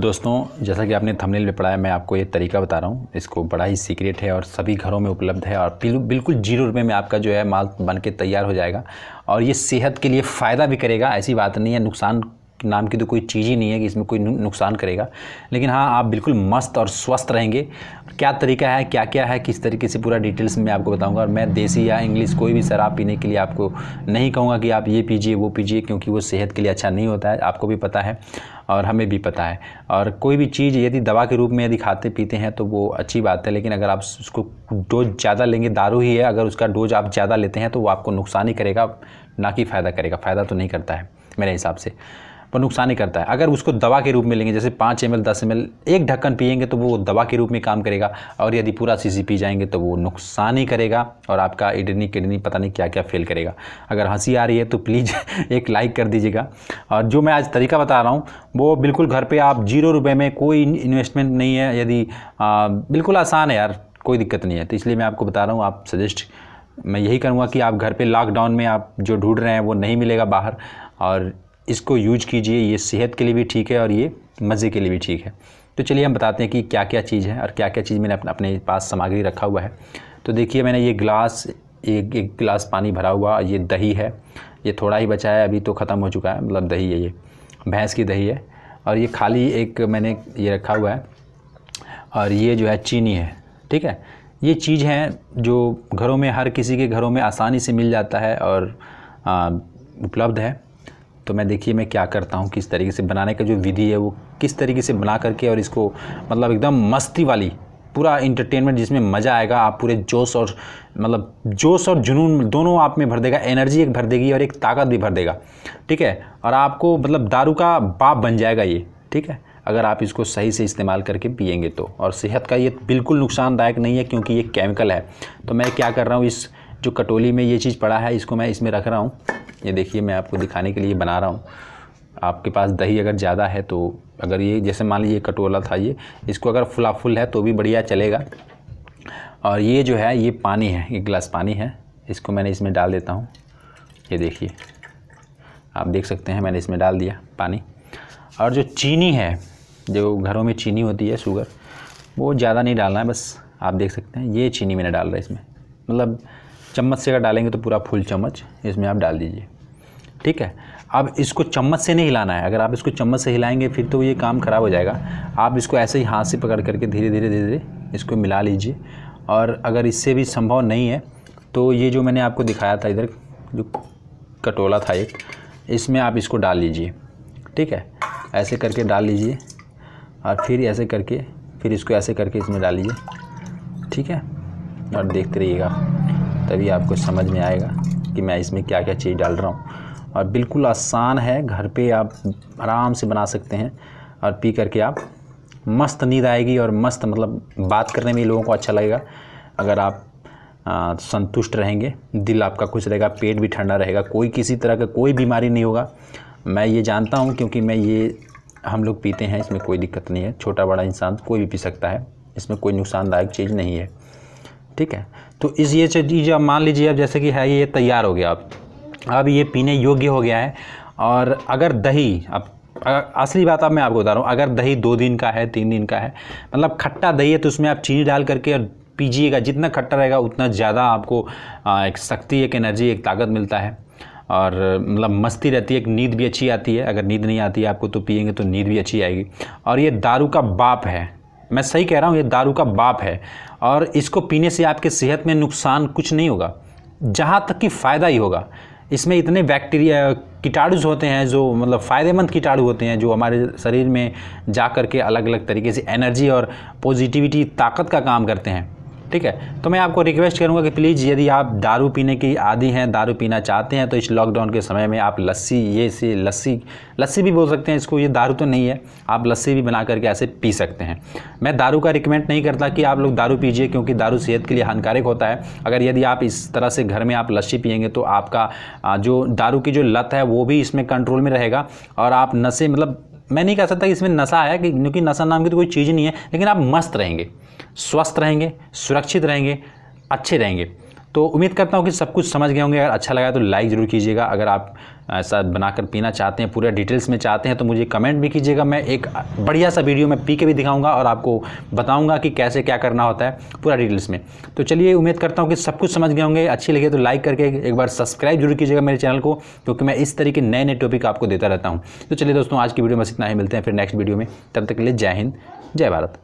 दोस्तों जैसा कि आपने थंबनेल में पढ़ा है मैं आपको ये तरीका बता रहा हूँ इसको बड़ा ही सीक्रेट है और सभी घरों में उपलब्ध है और बिल्कुल जीरो रुपये में आपका जो है माल बन के तैयार हो जाएगा और ये सेहत के लिए फ़ायदा भी करेगा ऐसी बात नहीं है नुकसान नाम की तो कोई चीज़ ही नहीं है कि इसमें कोई नुकसान करेगा लेकिन हाँ आप बिल्कुल मस्त और स्वस्थ रहेंगे क्या तरीका है क्या क्या है किस तरीके से पूरा डिटेल्स में आपको बताऊंगा और मैं देसी या इंग्लिश कोई भी शराब पीने के लिए आपको नहीं कहूँगा कि आप ये पीजिए वो पीजिए क्योंकि वो सेहत के लिए अच्छा नहीं होता है आपको भी पता है और हमें भी पता है और कोई भी चीज़ यदि दवा के रूप में यदि खाते पीते हैं तो वो अच्छी बात है लेकिन अगर आप उसको डोज ज़्यादा लेंगे दारू ही है अगर उसका डोज आप ज़्यादा लेते हैं तो वो आपको नुकसान ही करेगा ना कि फ़ायदा करेगा फ़ायदा तो नहीं करता है मेरे हिसाब से पर नुकसान ही करता है अगर उसको दवा के रूप में लेंगे जैसे पाँच एम एल दस एम एल एक ढक्कन पिएंगे तो वो दवा के रूप में काम करेगा और यदि पूरा सी पी जाएंगे तो वो नुकसान ही करेगा और आपका इडनी किडनी पता नहीं क्या क्या फेल करेगा अगर हंसी आ रही है तो प्लीज़ एक लाइक कर दीजिएगा और जो मैं आज तरीका बता रहा हूँ वो बिल्कुल घर पर आप जीरो रुपये में कोई इन्वेस्टमेंट नहीं है यदि बिल्कुल आसान है यार कोई दिक्कत नहीं है तो इसलिए मैं आपको बता रहा हूँ आप सजेस्ट मैं यही करूँगा कि आप घर पे लॉकडाउन में आप जो ढूंढ रहे हैं वो नहीं मिलेगा बाहर और इसको यूज कीजिए ये सेहत के लिए भी ठीक है और ये मज़े के लिए भी ठीक है तो चलिए हम बताते हैं कि क्या क्या चीज़ है और क्या क्या चीज़ मैंने अपने अपने पास सामग्री रखा हुआ है तो देखिए मैंने ये गिलास एक एक गिलास पानी भरा हुआ ये दही है ये थोड़ा ही बचा है अभी तो ख़त्म हो चुका है मतलब दही है ये भैंस की दही है और ये खाली एक मैंने ये रखा हुआ है और ये जो है चीनी है ठीक है ये चीज़ हैं जो घरों में हर किसी के घरों में आसानी से मिल जाता है और उपलब्ध है तो मैं देखिए मैं क्या करता हूँ किस तरीके से बनाने का जो विधि है वो किस तरीके से बना करके और इसको मतलब एकदम मस्ती वाली पूरा इंटरटेनमेंट जिसमें मज़ा आएगा आप पूरे जोश और मतलब जोश और जुनून दोनों आप में भर देगा एनर्जी एक भर देगी और एक ताकत भी भर देगा ठीक है और आपको मतलब दारू का बाप बन जाएगा ये ठीक है अगर आप इसको सही से इस्तेमाल करके पियेंगे तो और सेहत का ये बिल्कुल नुकसानदायक नहीं है क्योंकि ये केमिकल है तो मैं क्या कर रहा हूँ इस जो कटोली में ये चीज़ पड़ा है इसको मैं इसमें रख रहा हूँ ये देखिए मैं आपको दिखाने के लिए बना रहा हूँ आपके पास दही अगर ज़्यादा है तो अगर ये जैसे मान लीजिए कटोला था ये इसको अगर फुला फुल है तो भी बढ़िया चलेगा और ये जो है ये पानी है एक गिलास पानी है इसको मैंने इसमें डाल देता हूँ ये देखिए आप देख सकते हैं मैंने इसमें डाल दिया पानी और जो चीनी है जो घरों में चीनी होती है शुगर वो ज़्यादा नहीं डालना है बस आप देख सकते हैं ये चीनी मैंने डाल रहा है इसमें मतलब चम्मच से अगर डालेंगे तो पूरा फुल चम्मच इसमें आप डाल दीजिए ठीक है अब इसको चम्मच से नहीं हिलाना है अगर आप इसको चम्मच से हिलाएंगे फिर तो ये काम ख़राब हो जाएगा आप इसको ऐसे ही हाथ से पकड़ करके धीरे धीरे धीरे धीरे इसको मिला लीजिए और अगर इससे भी संभव नहीं है तो ये जो मैंने आपको दिखाया था इधर जो कटोला था एक इसमें आप इसको डाल लीजिए ठीक है ऐसे करके डाल लीजिए और फिर ऐसे करके फिर इसको ऐसे करके इसमें डाल लीजिए ठीक है और देखते रहिएगा तभी आपको समझ में आएगा कि मैं इसमें क्या क्या चीज़ डाल रहा हूँ और बिल्कुल आसान है घर पे आप आराम से बना सकते हैं और पी करके आप मस्त नींद आएगी और मस्त मतलब बात करने में लोगों को अच्छा लगेगा अगर आप आ, संतुष्ट रहेंगे दिल आपका खुश रहेगा पेट भी ठंडा रहेगा कोई किसी तरह का कोई बीमारी नहीं होगा मैं ये जानता हूँ क्योंकि मैं ये हम लोग पीते हैं इसमें कोई दिक्कत नहीं है छोटा बड़ा इंसान कोई भी पी सकता है इसमें कोई नुकसानदायक चीज़ नहीं है ठीक है तो इस ये चीज़ आप मान लीजिए अब जैसे कि है ये तैयार हो गया आप अब ये पीने योग्य हो गया है और अगर दही अब असली बात अब मैं आपको बता रहा हूँ अगर दही दो दिन का है तीन दिन का है मतलब खट्टा दही है तो उसमें आप चीनी डाल करके और पीजिएगा जितना खट्टा रहेगा उतना ज़्यादा आपको एक शक्ति एक एनर्जी एक ताकत मिलता है और मतलब मस्ती रहती है एक नींद भी अच्छी आती है अगर नींद नहीं आती है आपको तो पियेंगे तो नींद भी अच्छी आएगी और ये दारू का बाप है मैं सही कह रहा हूँ ये दारू का बाप है और इसको पीने से आपके सेहत में नुकसान कुछ नहीं होगा जहाँ तक कि फ़ायदा ही होगा इसमें इतने बैक्टीरिया कीटाणुज होते हैं जो मतलब फ़ायदेमंद कीटाणु होते हैं जो हमारे शरीर में जा कर के अलग अलग तरीके से एनर्जी और पॉजिटिविटी ताकत का काम करते हैं ठीक है तो मैं आपको रिक्वेस्ट करूंगा कि प्लीज़ यदि आप दारू पीने की आदि हैं दारू पीना चाहते हैं तो इस लॉकडाउन के समय में आप लस्सी ये से लस्सी लस्सी भी बोल सकते हैं इसको ये दारू तो नहीं है आप लस्सी भी बना करके ऐसे पी सकते हैं मैं दारू का रिकमेंड नहीं करता कि आप लोग दारू पीजिए क्योंकि दारू सेहत के लिए हानिकारक होता है अगर यदि आप इस तरह से घर में आप लस्सी पियेंगे तो आपका जो दारू की जो लत है वो भी इसमें कंट्रोल में रहेगा और आप नशे मतलब मैं नहीं कह सकता कि इसमें नशा है कि क्योंकि नशा नाम की तो कोई चीज़ नहीं है लेकिन आप मस्त रहेंगे स्वस्थ रहेंगे सुरक्षित रहेंगे अच्छे रहेंगे तो उम्मीद करता हूँ कि सब कुछ समझ गए होंगे अगर अच्छा लगा तो लाइक ज़रूर कीजिएगा अगर आप ऐसा बनाकर पीना चाहते हैं पूरा डिटेल्स में चाहते हैं तो मुझे कमेंट भी कीजिएगा मैं एक बढ़िया सा वीडियो मैं पी के भी दिखाऊंगा और आपको बताऊंगा कि कैसे क्या करना होता है पूरा डिटेल्स में तो चलिए उम्मीद करता हूँ कि सब कुछ समझ गए होंगे अच्छी लगे तो लाइक करके एक बार सब्सक्राइब जरूर कीजिएगा मेरे चैनल को क्योंकि तो मैं इस तरीके नए नए टॉपिक आपको देता रहता हूँ तो चलिए दोस्तों आज की वीडियो में इतना ही मिलते हैं फिर नेक्स्ट वीडियो में तब तक के लिए जय हिंद जय भारत